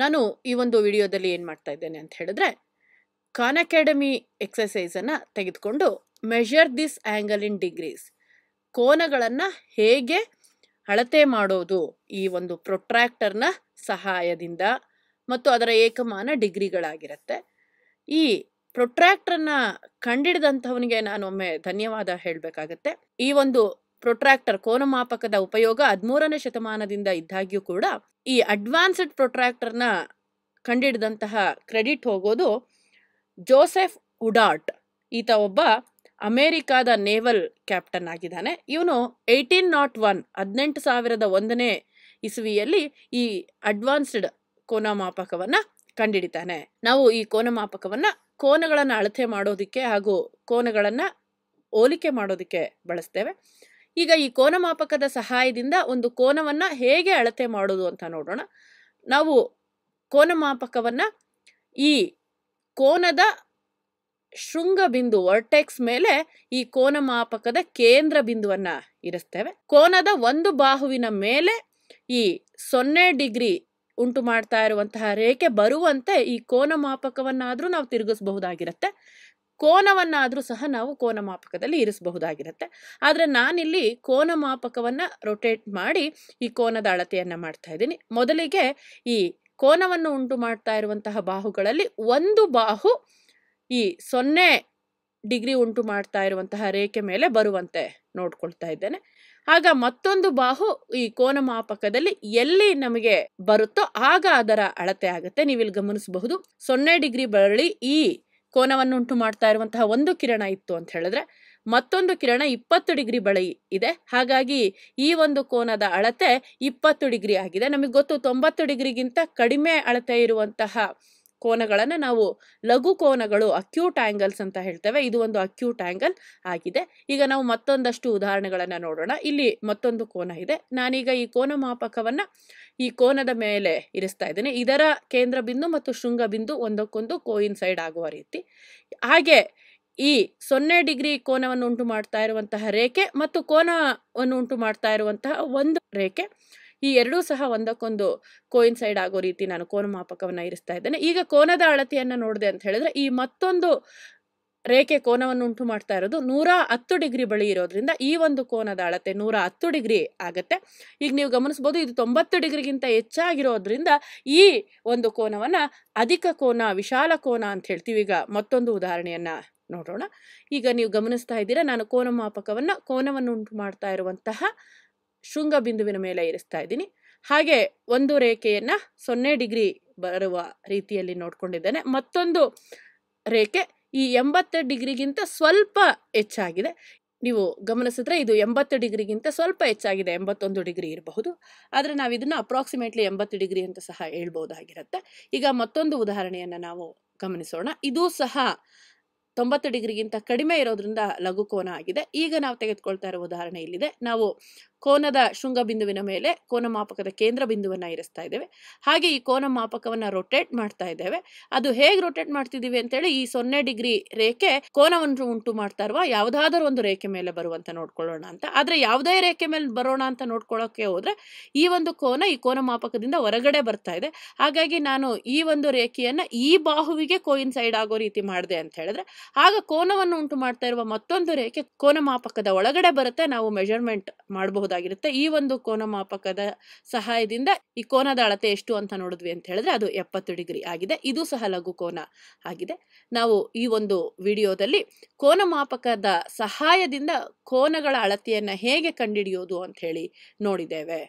ನಾನು ಈ ಒಂದು ವಿಡಿಯೋದಲ್ಲಿ ಏನು ಮಾಡ್ತಾ ಇದ್ದೇನೆ ಅಂತ ಹೇಳಿದ್ರೆ ಖಾನ್ ಅಕಾಡೆಮಿ ಎಕ್ಸಸೈಸನ್ನು ತೆಗೆದುಕೊಂಡು measure this angle in degrees ಕೋನಗಳನ್ನು ಹೇಗೆ ಅಳತೆ ಮಾಡೋದು ಈ ಒಂದು ಪ್ರೊಟ್ರಾಕ್ಟರ್ನ ಸಹಾಯದಿಂದ ಮತ್ತು ಅದರ ಏಕಮಾನ ಡಿಗ್ರಿಗಳಾಗಿರುತ್ತೆ ಈ ಪ್ರೊಟ್ರಾಕ್ಟರ್ನ ಕಂಡಿಡಿದಂಥವನಿಗೆ ಒಮ್ಮೆ ಧನ್ಯವಾದ ಹೇಳಬೇಕಾಗತ್ತೆ ಈ ಒಂದು ಪ್ರೊಟ್ರಾಕ್ಟರ್ ಕೋನಮಾಪಕದ ಉಪಯೋಗ ಹದಿಮೂರನೇ ಶತಮಾನದಿಂದ ಇದ್ದಾಗ್ಯೂ ಕೂಡ ಈ ಅಡ್ವಾನ್ಸ್ಡ್ ಪ್ರೊಟ್ರಾಕ್ಟರ್ನ ಕಂಡಿಡಿದಂತಹ ಕ್ರೆಡಿಟ್ ಹೋಗೋದು ಜೋಸೆಫ್ ಉಡಾಟ್ ಈತ ಒಬ್ಬ ಅಮೇರಿಕಾದ ನೇವಲ್ ಕ್ಯಾಪ್ಟನ್ ಆಗಿದ್ದಾನೆ ಇವನು ಏಯ್ಟೀನ್ ನಾಟ್ ಒನ್ ಹದಿನೆಂಟು ಸಾವಿರದ ಒಂದನೇ ಇಸುವಿಯಲ್ಲಿ ಈ ಅಡ್ವಾನ್ಸ್ಡ್ ಕೋನ ಮಾಪಕವನ್ನು ಕಂಡಿಡಿತಾನೆ ನಾವು ಈ ಕೋನ ಕೋನಗಳನ್ನು ಅಳತೆ ಮಾಡೋದಕ್ಕೆ ಹಾಗೂ ಕೋನಗಳನ್ನು ಹೋಲಿಕೆ ಮಾಡೋದಕ್ಕೆ ಬಳಸ್ತೇವೆ ಈಗ ಈ ಕೋನಮಾಪಕದ ಸಹಾಯದಿಂದ ಒಂದು ಕೋನವನ್ನು ಹೇಗೆ ಅಳತೆ ಮಾಡೋದು ಅಂತ ನೋಡೋಣ ನಾವು ಕೋನ ಈ ಕೋನದ ಶೃಂಗ ಬಿಂದು ವರ್ಟೆಕ್ಸ್ ಮೇಲೆ ಈ ಕೋನಮಾಪಕದ ಕೇಂದ್ರ ಬಿಂದುವನ್ನು ಇರಿಸ್ತೇವೆ ಕೋನದ ಒಂದು ಬಾಹುವಿನ ಮೇಲೆ ಈ ಸೊನ್ನೆ ಡಿಗ್ರಿ ಉಂಟು ಮಾಡ್ತಾ ಇರುವಂತಹ ರೇಖೆ ಬರುವಂತೆ ಈ ಕೋನಮಾಪಕವನ್ನಾದರೂ ನಾವು ತಿರುಗಿಸಬಹುದಾಗಿರುತ್ತೆ ಕೋನವನ್ನಾದರೂ ಸಹ ನಾವು ಕೋನ ಮಾಪಕದಲ್ಲಿ ಇರಿಸಬಹುದಾಗಿರುತ್ತೆ ಆದರೆ ನಾನಿಲ್ಲಿ ಕೋನಮಾಪಕವನ್ನು ರೊಟೇಟ್ ಮಾಡಿ ಈ ಕೋನದ ಅಳತೆಯನ್ನು ಮಾಡ್ತಾ ಇದ್ದೀನಿ ಮೊದಲಿಗೆ ಈ ಕೋನವನ್ನು ಉಂಟು ಮಾಡ್ತಾ ಇರುವಂತಹ ಬಾಹುಗಳಲ್ಲಿ ಒಂದು ಬಾಹು ಈ ಸೊನ್ನೆ ಡಿಗ್ರಿ ಉಂಟು ಮಾಡ್ತಾ ಇರುವಂತಹ ರೇಖೆ ಮೇಲೆ ಬರುವಂತೆ ನೋಡ್ಕೊಳ್ತಾ ಇದ್ದೇನೆ ಆಗ ಮತ್ತೊಂದು ಬಾಹು ಈ ಕೋನ ಮಾಪಕದಲ್ಲಿ ಎಲ್ಲಿ ನಮಗೆ ಬರುತ್ತೋ ಆಗ ಅದರ ಅಳತೆ ಆಗುತ್ತೆ ನೀವಿಲ್ಲಿ ಗಮನಿಸಬಹುದು ಸೊನ್ನೆ ಡಿಗ್ರಿ ಬಳಿ ಈ ಕೋನವನ್ನುಂಟು ಮಾಡ್ತಾ ಇರುವಂತಹ ಒಂದು ಕಿರಣ ಇತ್ತು ಅಂತ ಹೇಳಿದ್ರೆ ಮತ್ತೊಂದು ಕಿರಣ ಇಪ್ಪತ್ತು ಡಿಗ್ರಿ ಬಳಿ ಇದೆ ಹಾಗಾಗಿ ಈ ಒಂದು ಕೋನದ ಅಳತೆ ಇಪ್ಪತ್ತು ಡಿಗ್ರಿ ಆಗಿದೆ ನಮಗೆ ಗೊತ್ತು ತೊಂಬತ್ತು ಡಿಗ್ರಿಗಿಂತ ಕಡಿಮೆ ಅಳತೆ ಇರುವಂತಹ ಕೋನಗಳನ್ನು ನಾವು ಲಘು ಕೋನಗಳು ಅಕ್ಯೂಟ್ ಆ್ಯಂಗಲ್ಸ್ ಅಂತ ಹೇಳ್ತೇವೆ ಇದು ಒಂದು ಅಕ್ಯೂಟ್ ಆ್ಯಂಗಲ್ ಆಗಿದೆ ಈಗ ನಾವು ಮತ್ತೊಂದಷ್ಟು ಉದಾಹರಣೆಗಳನ್ನು ನೋಡೋಣ ಇಲ್ಲಿ ಮತ್ತೊಂದು ಕೋನ ಇದೆ ನಾನೀಗ ಈ ಕೋನ ಮಾಪಕವನ್ನು ಈ ಕೋನದ ಮೇಲೆ ಇರಿಸ್ತಾ ಇದ್ದೇನೆ ಇದರ ಕೇಂದ್ರ ಬಿಂದು ಮತ್ತು ಶೃಂಗ ಬಿಂದು ಒಂದಕ್ಕೊಂದು ಸೈಡ್ ಆಗುವ ರೀತಿ ಹಾಗೆ ಈ ಸೊನ್ನೆ ಡಿಗ್ರಿ ಕೋನವನ್ನು ಉಂಟು ಮಾಡ್ತಾ ಇರುವಂತಹ ರೇಖೆ ಮತ್ತು ಕೋನವನ್ನು ಉಂಟು ಮಾಡ್ತಾ ಇರುವಂತಹ ಒಂದು ರೇಖೆ ಈ ಎರಡೂ ಸಹ ಒಂದಕ್ಕೊಂದು ಸೈಡ್ ಆಗೋ ರೀತಿ ನಾನು ಕೋನಮಾಪಕವನ್ನು ಇರಿಸ್ತಾ ಇದ್ದೇನೆ ಈಗ ಕೋನದ ಅಳತೆಯನ್ನು ನೋಡಿದೆ ಅಂತ ಹೇಳಿದ್ರೆ ಈ ಮತ್ತೊಂದು ರೇಖೆ ಕೋನವನ್ನು ಉಂಟು ಮಾಡ್ತಾ ಇರೋದು ನೂರ ಹತ್ತು ಡಿಗ್ರಿ ಬಳಿ ಇರೋದ್ರಿಂದ ಈ ಒಂದು ಕೋನದ ಅಳತೆ ನೂರ ಹತ್ತು ಡಿಗ್ರಿ ಆಗುತ್ತೆ ಈಗ ನೀವು ಗಮನಿಸ್ಬೋದು ಇದು ತೊಂಬತ್ತು ಡಿಗ್ರಿಗಿಂತ ಹೆಚ್ಚಾಗಿರೋದ್ರಿಂದ ಈ ಒಂದು ಕೋನವನ್ನು ಅಧಿಕ ಕೋನ ವಿಶಾಲ ಕೋನ ಅಂತ ಹೇಳ್ತೀವಿ ಈಗ ಮತ್ತೊಂದು ಉದಾಹರಣೆಯನ್ನು ನೋಡೋಣ ಈಗ ನೀವು ಗಮನಿಸ್ತಾ ಇದ್ದೀರಾ ನಾನು ಕೋನ ಮಾಪಕವನ್ನು ಕೋನವನ್ನು ಉಂಟು ಮಾಡ್ತಾ ಇರುವಂತಹ ಶೃಂಗ ಬಿಂದುವಿನ ಮೇಲೆ ಇರಿಸ್ತಾ ಇದ್ದೀನಿ ಹಾಗೆ ಒಂದು ರೇಖೆಯನ್ನು ಸೊನ್ನೆ ಡಿಗ್ರಿ ಬರುವ ರೀತಿಯಲ್ಲಿ ನೋಡ್ಕೊಂಡಿದ್ದೇನೆ ಮತ್ತೊಂದು ರೇಖೆ ಈ ಎಂಬತ್ತು ಡಿಗ್ರಿಗಿಂತ ಸ್ವಲ್ಪ ಹೆಚ್ಚಾಗಿದೆ ನೀವು ಗಮನಿಸಿದ್ರೆ ಇದು ಎಂಬತ್ತು ಡಿಗ್ರಿಗಿಂತ ಸ್ವಲ್ಪ ಹೆಚ್ಚಾಗಿದೆ ಎಂಬತ್ತೊಂದು ಡಿಗ್ರಿ ಇರಬಹುದು ಆದರೆ ನಾವು ಇದನ್ನು ಅಪ್ರಾಕ್ಸಿಮೇಟ್ಲಿ ಎಂಬತ್ತು ಡಿಗ್ರಿ ಅಂತ ಸಹ ಹೇಳ್ಬೋದಾಗಿರುತ್ತೆ ಈಗ ಮತ್ತೊಂದು ಉದಾಹರಣೆಯನ್ನು ನಾವು ಗಮನಿಸೋಣ ಇದೂ ಸಹ ತೊಂಬತ್ತು ಡಿಗ್ರಿಗಿಂತ ಕಡಿಮೆ ಇರೋದ್ರಿಂದ ಲಘುಕೋನ ಆಗಿದೆ ಈಗ ನಾವು ತೆಗೆದುಕೊಳ್ತಾ ಇರೋ ಉದಾಹರಣೆ ಇಲ್ಲಿದೆ ನಾವು ಕೋನದ ಬಿಂದುವಿನ ಮೇಲೆ ಕೋನ ಮಾಪಕದ ಕೇಂದ್ರ ಬಿಂದುವನ್ನು ಇರಿಸ್ತಾ ಇದ್ದೇವೆ ಹಾಗೆ ಈ ಕೋನ ಮಾಪಕವನ್ನು ರೊಟೇಟ್ ಮಾಡ್ತಾ ಇದ್ದೇವೆ ಅದು ಹೇಗೆ ರೊಟೇಟ್ ಮಾಡ್ತಿದ್ದೀವಿ ಅಂತೇಳಿ ಈ ಸೊನ್ನೆ ಡಿಗ್ರಿ ರೇಖೆ ಕೋನವನ್ನು ಉಂಟು ಮಾಡ್ತಾ ಇರುವ ಯಾವುದಾದ್ರೂ ಒಂದು ರೇಖೆ ಮೇಲೆ ಬರುವಂತ ನೋಡ್ಕೊಳ್ಳೋಣ ಅಂತ ಆದರೆ ಯಾವುದೇ ರೇಖೆ ಮೇಲೆ ಬರೋಣ ಅಂತ ನೋಡ್ಕೊಳ್ಳೋಕೆ ಹೋದ್ರೆ ಈ ಒಂದು ಕೋನ ಈ ಕೋನ ಮಾಪಕದಿಂದ ಹೊರಗಡೆ ಬರ್ತಾ ಇದೆ ಹಾಗಾಗಿ ನಾನು ಈ ಒಂದು ರೇಖೆಯನ್ನು ಈ ಬಾಹುವಿಗೆ ಸೈಡ್ ಆಗೋ ರೀತಿ ಮಾಡಿದೆ ಅಂತ ಹೇಳಿದ್ರೆ ಆಗ ಕೋನವನ್ನು ಉಂಟು ಮಾಡ್ತಾ ಇರುವ ಮತ್ತೊಂದು ರೇಖೆ ಕೋನ ಮಾಪಕದ ಒಳಗಡೆ ಬರುತ್ತೆ ನಾವು ಮೆಜರ್ಮೆಂಟ್ ಮಾಡಬಹುದು ಈ ಒಂದು ಕೋನ ಮಾಪಕದ ಸಹಾಯದಿಂದ ಈ ಕೋನದ ಅಳತೆ ಎಷ್ಟು ಅಂತ ನೋಡಿದ್ವಿ ಅಂತ ಹೇಳಿದ್ರೆ ಅದು ಎಪ್ಪತ್ತು ಡಿಗ್ರಿ ಆಗಿದೆ ಇದು ಸಹ ಲಘು ಕೋನ ಆಗಿದೆ ನಾವು ಈ ಒಂದು ವಿಡಿಯೋದಲ್ಲಿ ಕೋನ ಮಾಪಕದ ಸಹಾಯದಿಂದ ಕೋನಗಳ ಅಳತೆಯನ್ನು ಹೇಗೆ ಕಂಡುಹಿಡಿಯೋದು ಅಂತ ಹೇಳಿ ನೋಡಿದ್ದೇವೆ